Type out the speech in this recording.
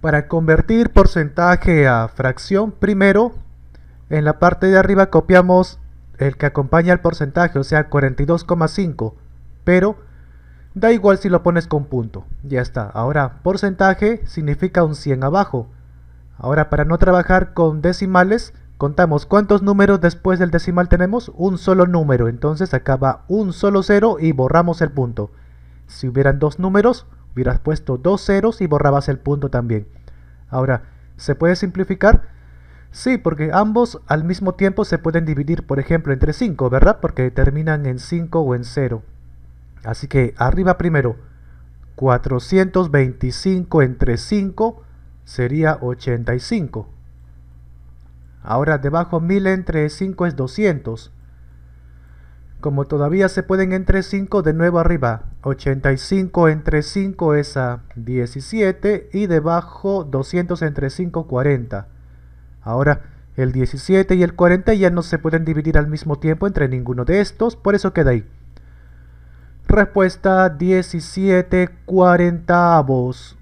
Para convertir porcentaje a fracción, primero en la parte de arriba copiamos el que acompaña al porcentaje, o sea 42,5, pero da igual si lo pones con punto, ya está. Ahora, porcentaje significa un 100 abajo. Ahora, para no trabajar con decimales, contamos cuántos números después del decimal tenemos, un solo número, entonces acaba un solo cero y borramos el punto. Si hubieran dos números, hubieras puesto dos ceros y borrabas el punto también. Ahora, ¿se puede simplificar? Sí, porque ambos al mismo tiempo se pueden dividir, por ejemplo, entre 5, ¿verdad? Porque terminan en 5 o en 0. Así que arriba primero, 425 entre 5 sería 85. Ahora debajo 1000 entre 5 es 200. Como todavía se pueden entre 5, de nuevo arriba. 85 entre 5 es a 17 y debajo 200 entre 5 40. Ahora el 17 y el 40 ya no se pueden dividir al mismo tiempo entre ninguno de estos, por eso queda ahí. Respuesta 17 cuarentavos.